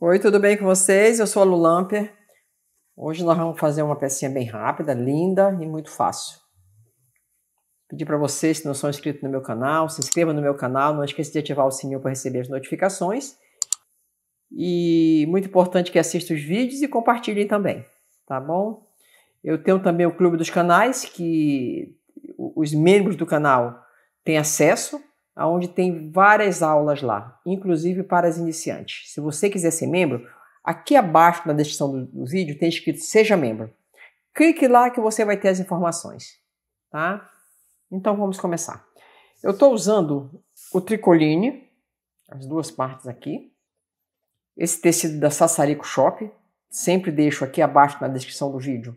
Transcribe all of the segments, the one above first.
Oi, tudo bem com vocês? Eu sou a Lulamper. Hoje nós vamos fazer uma pecinha bem rápida, linda e muito fácil. Pedir para vocês, se não são inscritos no meu canal, se inscrevam no meu canal, não esqueça de ativar o sininho para receber as notificações. E muito importante que assista os vídeos e compartilhem também, tá bom? Eu tenho também o Clube dos Canais, que os membros do canal têm acesso onde tem várias aulas lá, inclusive para as iniciantes. Se você quiser ser membro, aqui abaixo na descrição do, do vídeo tem escrito Seja Membro. Clique lá que você vai ter as informações, tá? Então vamos começar. Eu estou usando o tricoline, as duas partes aqui, esse tecido da Sassarico Shop, sempre deixo aqui abaixo na descrição do vídeo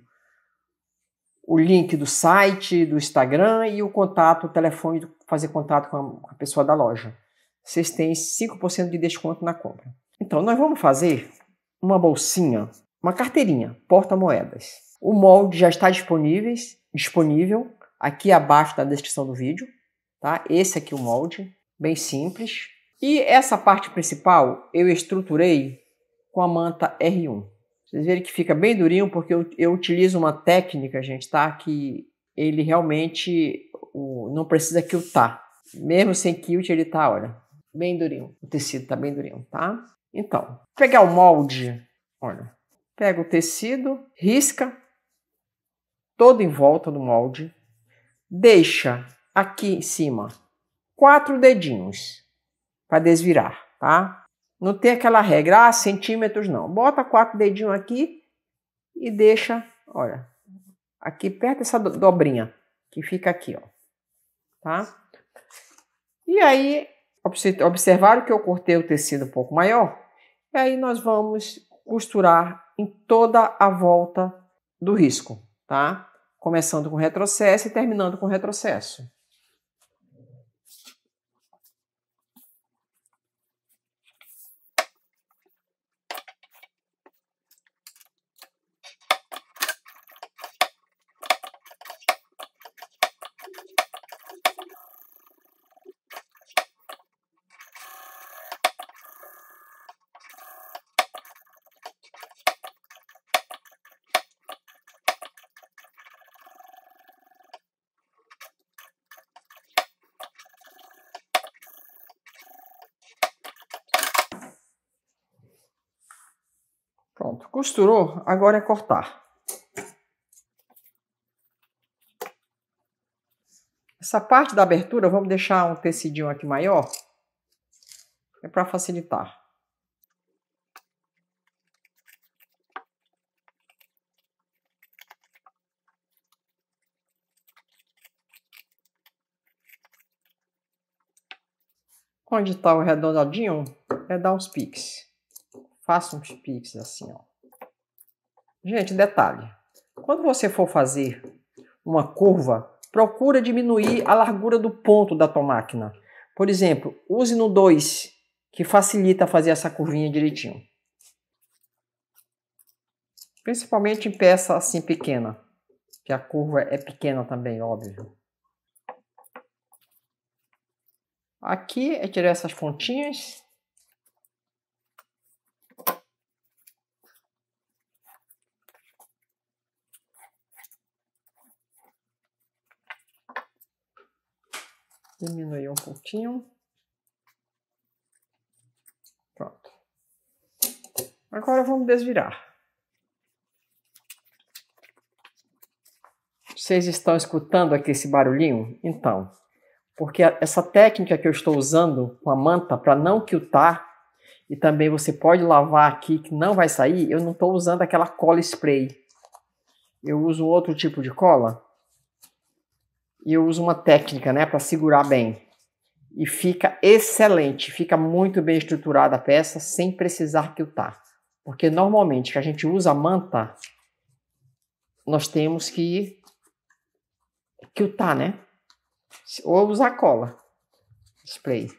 o link do site, do Instagram e o contato, o telefone, fazer contato com a pessoa da loja. Vocês têm 5% de desconto na compra. Então, nós vamos fazer uma bolsinha, uma carteirinha, porta-moedas. O molde já está disponível, disponível aqui abaixo da descrição do vídeo. Tá? Esse aqui é o molde, bem simples. E essa parte principal eu estruturei com a manta R1. Vocês verem que fica bem durinho, porque eu, eu utilizo uma técnica, gente, tá? Que ele realmente o, não precisa quiltar. Tá. Mesmo sem quilt, ele tá, olha, bem durinho. O tecido tá bem durinho, tá? Então, pegar o molde, olha, pega o tecido, risca todo em volta do molde, deixa aqui em cima quatro dedinhos para desvirar, tá? Não tem aquela regra, ah, centímetros não. Bota quatro dedinhos aqui e deixa, olha, aqui perto dessa dobrinha que fica aqui, ó. Tá? E aí, observaram que eu cortei o tecido um pouco maior? E aí nós vamos costurar em toda a volta do risco, tá? Começando com retrocesso e terminando com retrocesso. Pronto, costurou, agora é cortar. Essa parte da abertura, vamos deixar um tecidinho aqui maior, é para facilitar. Onde está o redondadinho, é dar uns piques. Faça uns piques assim, ó. Gente, detalhe. Quando você for fazer uma curva, procura diminuir a largura do ponto da tua máquina. Por exemplo, use no 2, que facilita fazer essa curvinha direitinho. Principalmente em peça assim pequena, que a curva é pequena também, óbvio. Aqui é tirar essas pontinhas. Diminuir um pouquinho. Pronto. Agora vamos desvirar. Vocês estão escutando aqui esse barulhinho? Então, porque essa técnica que eu estou usando com a manta para não quiltar, e também você pode lavar aqui que não vai sair, eu não estou usando aquela cola spray. Eu uso outro tipo de cola e eu uso uma técnica, né, para segurar bem. E fica excelente, fica muito bem estruturada a peça sem precisar quiltar. Porque normalmente que a gente usa manta, nós temos que quiltar, né? Ou usar cola, spray.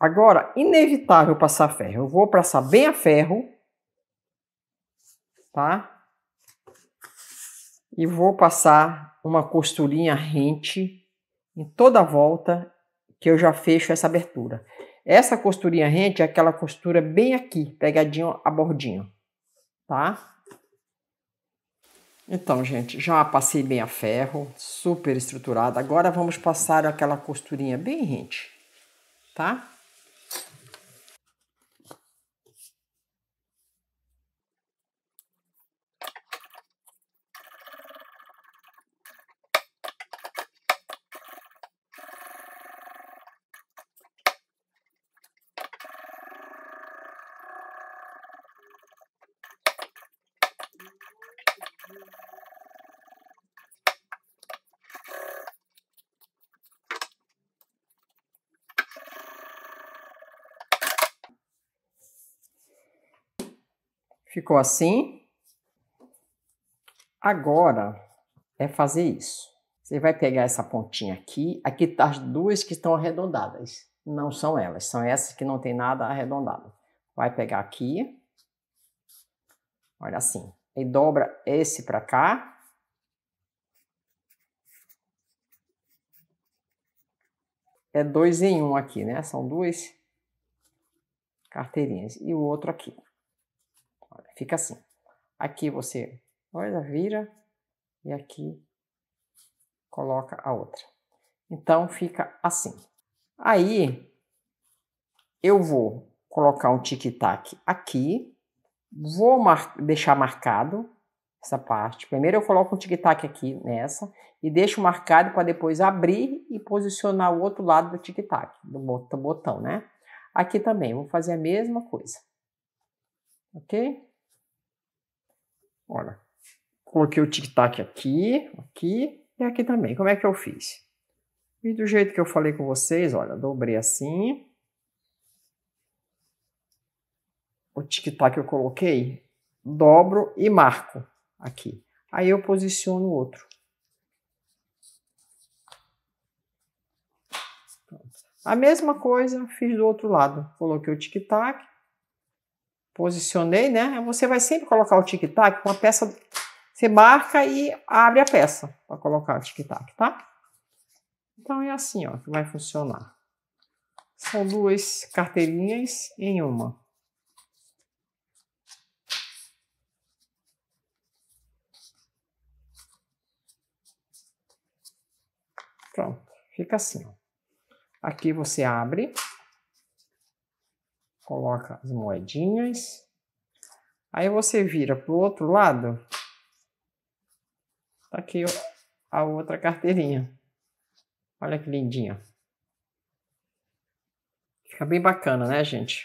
Agora, inevitável passar ferro. Eu vou passar bem a ferro, tá? E vou passar uma costurinha rente em toda a volta que eu já fecho essa abertura. Essa costurinha rente é aquela costura bem aqui, pegadinho a bordinho, tá? Então, gente, já passei bem a ferro, super estruturada. Agora vamos passar aquela costurinha bem rente, tá? Ficou assim? Agora é fazer isso. Você vai pegar essa pontinha aqui, aqui tá as duas que estão arredondadas. Não são elas, são essas que não tem nada arredondado. Vai pegar aqui, olha assim, e dobra esse para cá. É dois em um aqui, né? São duas carteirinhas. E o outro aqui. Fica assim. Aqui você olha, vira e aqui coloca a outra. Então fica assim. Aí eu vou colocar um tic-tac aqui, vou mar deixar marcado essa parte. Primeiro eu coloco um tic-tac aqui nessa e deixo marcado para depois abrir e posicionar o outro lado do tic-tac, do botão, né? Aqui também, vou fazer a mesma coisa. Ok? Olha, coloquei o tic-tac aqui, aqui e aqui também. Como é que eu fiz? E do jeito que eu falei com vocês, olha, dobrei assim. O tic-tac eu coloquei, dobro e marco aqui. Aí eu posiciono o outro. A mesma coisa fiz do outro lado. Coloquei o tic-tac, Posicionei, né? Você vai sempre colocar o tic-tac com a peça. Você marca e abre a peça para colocar o tic-tac, tá? Então é assim, ó, que vai funcionar. São duas carteirinhas em uma. Pronto, fica assim. Aqui você abre coloca as moedinhas. Aí você vira para o outro lado. Tá aqui a outra carteirinha. Olha que lindinha. Fica bem bacana, né, gente?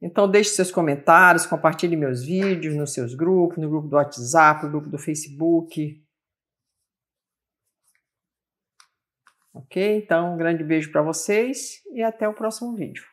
Então deixe seus comentários, compartilhe meus vídeos nos seus grupos, no grupo do WhatsApp, no grupo do Facebook. Ok? Então, um grande beijo para vocês e até o próximo vídeo.